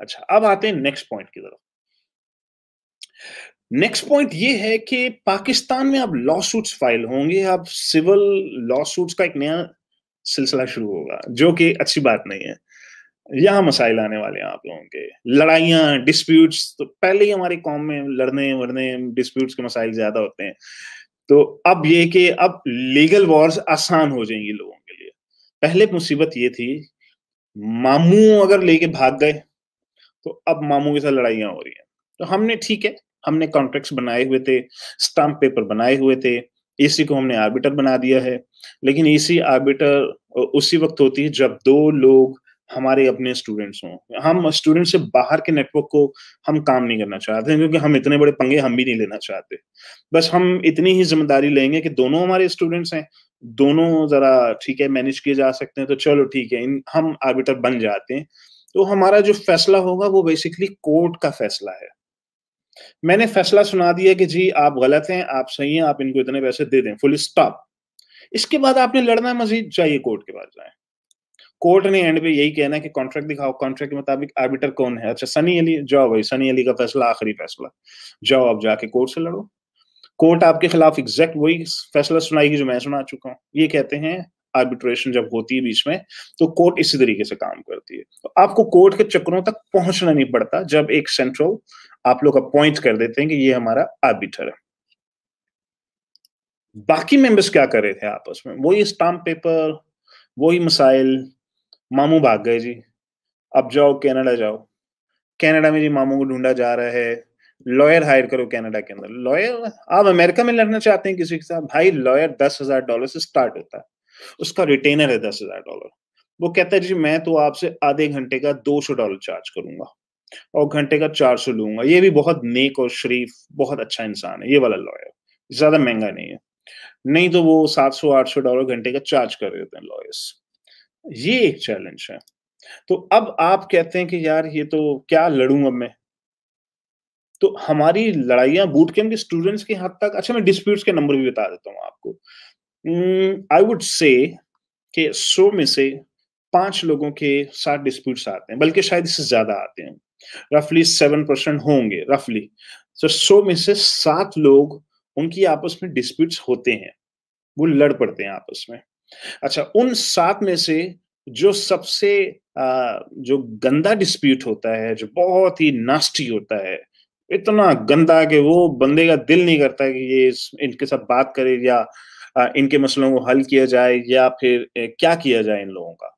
अच्छा अब आते हैं नेक्स्ट पॉइंट की तरफ नेक्स्ट पॉइंट ये है कि पाकिस्तान में अब लॉ सूट्स फाइल होंगे अब सिविल लॉ सूट्स का एक नया सिलसिला शुरू होगा जो कि अच्छी बात नहीं है यहां मसाइल आने वाले हैं आप लोगों के लड़ाइया डिस्प्यूट्स तो पहले ही हमारे कॉम में लड़ने वड़ने डिस्प्यूट्स के मसाइल ज्यादा होते हैं तो अब ये कि अब लीगल वॉर्स आसान हो जाएंगी लोगों के लिए पहले मुसीबत ये थी मामू अगर लेके भाग गए तो अब मामू के साथ लड़ाइयां हो रही हैं तो हमने ठीक है हमने कॉन्ट्रैक्ट्स बनाए हुए थे स्टाम्प पेपर बनाए हुए थे इसी को हमने आर्बिटर बना दिया है लेकिन इसी आर्बिटर उसी वक्त होती है जब दो लोग हमारे अपने स्टूडेंट्स हों हम स्टूडेंट से बाहर के नेटवर्क को हम काम नहीं करना चाहते क्योंकि हम इतने बड़े पंगे हम भी नहीं लेना चाहते बस हम इतनी ही जिम्मेदारी लेंगे कि दोनों हमारे स्टूडेंट्स हैं दोनों जरा ठीक है मैनेज किए जा सकते हैं तो चलो ठीक है इन हम आर्बिटर बन जाते हैं तो हमारा जो फैसला होगा वो बेसिकली कोर्ट का फैसला है मैंने फैसला सुना दिया कि जी आप गलत हैं आप सही हैं आप इनको इतने पैसे दे दें फुल स्टॉप इसके बाद आपने लड़ना मजीद चाहिए कोर्ट के पास जाए कोर्ट ने एंड पे यही कहना है कि कॉन्ट्रैक्ट दिखाओ कॉन्ट्रैक्ट के मुताबिक आर्बिटर कौन है अच्छा सनी अली जाओ भाई सनी अली का फैसला आखिरी फैसला जाओ आप जाके कोर्ट से लड़ो कोर्ट आपके खिलाफ एग्जैक्ट वही फैसला सुनाएगी जो मैं सुना चुका हूँ ये कहते हैं आर्बिट्रेशन जब होती है बीच में तो कोर्ट इसी तरीके से काम करती है तो आपको कोर्ट के चक्करों तक पहुंचना नहीं पड़ता जब एक सेंट्रल आप लोग अपॉइंट कर देते हैं कि ये हमारा आर्बिटर है बाकी मेंबर्स क्या कर रहे थे आपस में वही स्टाम्प पेपर वही मसाइल मामू भाग गए जी अब जाओ कनाडा जाओ कनाडा में जी मामू को ढूंढा जा रहा है लॉयर हायर करो कनाडा के अंदर लॉयर आप अमेरिका में लड़ना चाहते हैं किसी के साथ भाई लॉयर दस हजार डॉलर से स्टार्ट होता है उसका रिटेनर है दस हजार डॉलर वो कहता है जी मैं तो आपसे आधे घंटे का दो सौ डॉलर चार्ज करूंगा और घंटे का चार सौ लूंगा ये भी बहुत नेक और शरीफ बहुत अच्छा इंसान है ये वाला लॉयर ज्यादा महंगा नहीं है नहीं तो वो सात सौ आठ सौ डॉलर घंटे का चार्ज कर देते हैं लॉयर्स ये एक चैलेंज है तो अब आप कहते हैं कि यार ये तो क्या लड़ूंगा मैं तो हमारी लड़ाइयां बूट कैम्प के स्टूडेंट्स के हद तक अच्छा मैं डिस्प्यूट्स के नंबर भी बता देता हूँ आपको आई वुड से कि सो में से पांच लोगों के साथ डिस्प्यूट्स आते हैं बल्कि शायद इससे ज्यादा आते हैं रफली सेवन परसेंट होंगे रफली तो सो में से सात लोग उनकी आपस में डिस्प्यूट्स होते हैं वो लड़ पड़ते हैं आपस में अच्छा उन सात में से जो सबसे जो गंदा डिस्प्यूट होता है जो बहुत ही नास्टी होता है इतना गंदा कि वो बंदे का दिल नहीं करता कि ये इनके साथ बात करे या इनके मसलों को हल किया जाए या फिर क्या किया जाए इन लोगों का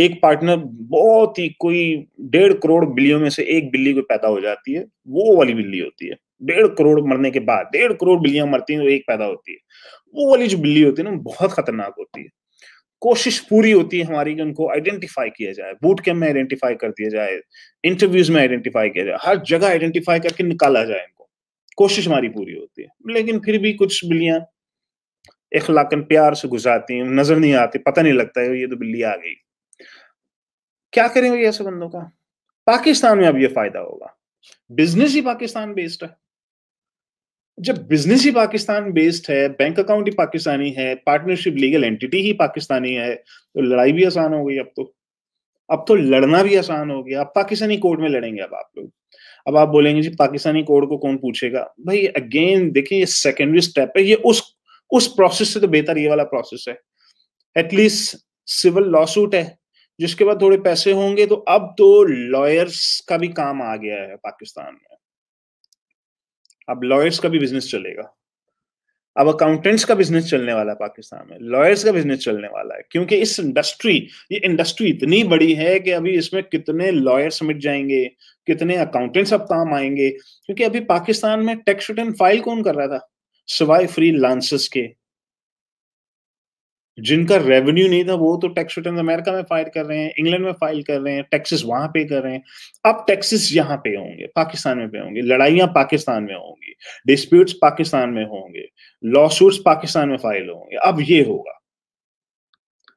एक पार्टनर बहुत ही कोई डेढ़ करोड़ बिल्लियों में से एक बिल्ली को पैदा हो जाती है वो वाली बिल्ली होती है डेढ़ करोड़ मरने के बाद डेढ़ करोड़ बिल्लियां मरती हैं तो एक पैदा होती है वो वाली जो बिल्ली होती है ना बहुत खतरनाक होती है कोशिश पूरी होती है हमारी कि उनको आइडेंटिफाई किया जाए बूट कैम्प में आइडेंटिफाई कर दिया जाए इंटरव्यूज में आइडेंटिफाई किया जाए हर जगह आइडेंटिफाई करके निकाला जाए इनको कोशिश हमारी पूरी होती है लेकिन फिर भी कुछ बिल्लियां इखलाकन प्यार से गुजारती हैं नजर नहीं आती पता नहीं लगता है ये तो बिल्ली आ गई क्या करेंगे ऐसे बंदों का पाकिस्तान में अब ये फायदा होगा बिजनेस ही पाकिस्तान बेस्ड है जब बिजनेस ही पाकिस्तान बेस्ड है बैंक अकाउंट ही पाकिस्तानी है पार्टनरशिप लीगल एंटिटी ही पाकिस्तानी है तो लड़ाई भी आसान हो गई अब तो अब तो लड़ना भी आसान हो गया अब पाकिस्तानी कोर्ट में लड़ेंगे अब आप लोग अब आप बोलेंगे जी पाकिस्तानी कोड को कौन पूछेगा भाई अगेन देखिए ये सेकेंडरी स्टेप है ये उस उस प्रोसेस से तो बेहतर ये वाला प्रोसेस है एटलीस्ट सिविल लॉ सूट है जिसके बाद थोड़े पैसे होंगे तो अब तो लॉयर्स का भी काम आ गया है पाकिस्तान में अब लॉयर्स का भी बिजनेस चलेगा अब अकाउंटेंट्स का बिजनेस चलने वाला है पाकिस्तान में लॉयर्स का बिजनेस चलने वाला है क्योंकि इस इंडस्ट्री ये इंडस्ट्री इतनी बड़ी है कि अभी इसमें कितने लॉयर्स समिट जाएंगे कितने अकाउंटेंट्स अब काम आएंगे क्योंकि अभी पाकिस्तान में टैक्स रिटर्न फाइल कौन कर रहा था सिवाय फ्री लांसेस के जिनका रेवेन्यू नहीं था वो तो टैक्स रिटर्न अमेरिका में फाइल कर रहे हैं इंग्लैंड में फाइल कर रहे हैं टैक्सेस वहां पे कर रहे हैं अब टैक्सेस यहाँ पे होंगे पाकिस्तान में पे होंगे लड़ाइया पाकिस्तान में होंगी डिस्प्यूट्स पाकिस्तान में होंगे लॉ सूट्स पाकिस्तान में फाइल होंगे अब ये होगा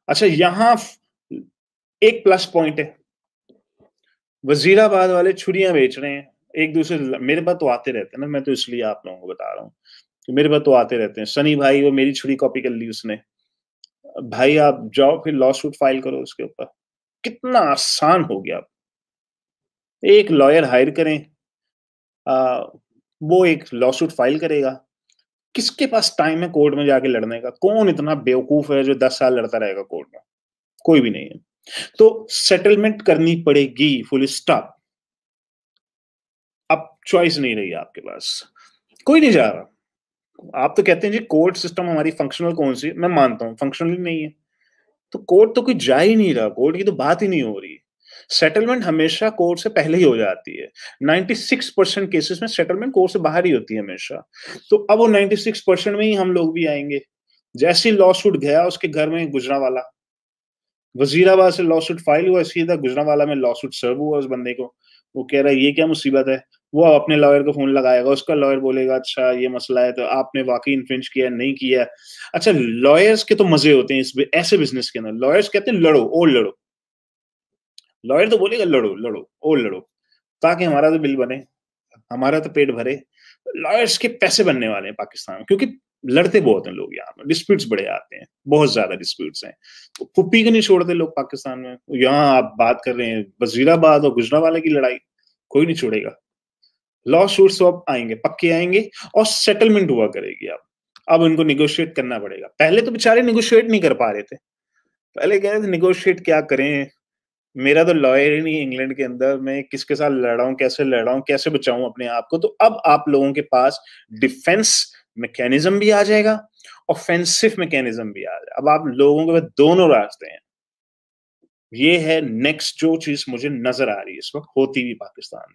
अच्छा यहां एक प्लस पॉइंट है वजीराबाद वाले छुरियां बेच रहे हैं एक दूसरे मेरे पास तो आते रहते हैं ना मैं तो इसलिए आप लोगों को बता रहा हूँ मेरे पास तो आते रहते हैं सनी भाई वो मेरी छुरी कॉपी कर ली उसने भाई आप जाओ फिर लॉ सूट फाइल करो उसके ऊपर कितना आसान हो गया एक लॉयर हायर करें आ, वो एक लॉ सूट फाइल करेगा किसके पास टाइम है कोर्ट में जाके लड़ने का कौन इतना बेवकूफ है जो दस साल लड़ता रहेगा कोर्ट में कोई भी नहीं है तो सेटलमेंट करनी पड़ेगी फुल स्टॉप अब चॉइस नहीं रही आपके पास कोई नहीं जा रहा आप तो कहते हैं जी कोर्ट सिस्टम हमारी फंक्शनल कौन सी मैं मानता हूँ फंक्शनल ही नहीं है तो कोर्ट तो कोई जा ही नहीं रहा कोर्ट की तो बात ही नहीं हो रही सेटलमेंट हमेशा कोर्ट से पहले ही हो जाती है 96 परसेंट केसेस में सेटलमेंट कोर्ट से बाहर ही होती है हमेशा तो अब वो 96 परसेंट में ही हम लोग भी आएंगे जैसे ही लॉ सूट गया उसके घर में गुजरा वाला वजीराबाद से लॉ सूट फाइल हुआ सीधा गुजरा वाला में लॉ सूट सर्व हुआ उस बंदे को वो कह रहा है ये क्या मुसीबत है वो अपने लॉयर को फोन लगाएगा उसका लॉयर बोलेगा अच्छा ये मसला है तो आपने वाकई इन्फ्रिंज किया नहीं किया अच्छा लॉयर्स के तो मजे होते हैं इस ऐसे बिजनेस के अंदर लॉयर्स कहते हैं लड़ो और लड़ो लॉयर तो बोलेगा लड़ो लड़ो और लड़ो ताकि हमारा तो बिल बने हमारा तो पेट भरे लॉयर्स के पैसे बनने वाले हैं पाकिस्तान में क्योंकि लड़ते बहुत हैं लोग यहाँ में डिस्प्यूट्स बड़े आते हैं बहुत ज्यादा डिस्प्यूट्स हैं तो पुप्पी के नहीं छोड़ते लोग पाकिस्तान में यहाँ आप बात कर रहे हैं वजीराबाद और गुजरावाला की लड़ाई कोई नहीं छोड़ेगा लॉ शूट अब आएंगे पक्के आएंगे और सेटलमेंट हुआ करेगी अब अब उनको निगोशिएट करना पड़ेगा पहले तो बेचारे निगोशिएट नहीं कर पा रहे थे पहले कह रहे थे निगोशिएट क्या करें मेरा तो लॉयर ही नहीं इंग्लैंड के अंदर मैं किसके साथ लड़ रहा हूँ कैसे लड़ रहा हूँ कैसे बचाऊं अपने आप को तो अब आप लोगों के पास डिफेंस मैकेनिज्म भी आ जाएगा ऑफेंसिव मैकेनिज्म भी आ जाएगा अब आप लोगों के पास दोनों रास्ते हैं ये है नेक्स्ट जो चीज मुझे नजर आ रही है इस वक्त होती भी पाकिस्तान में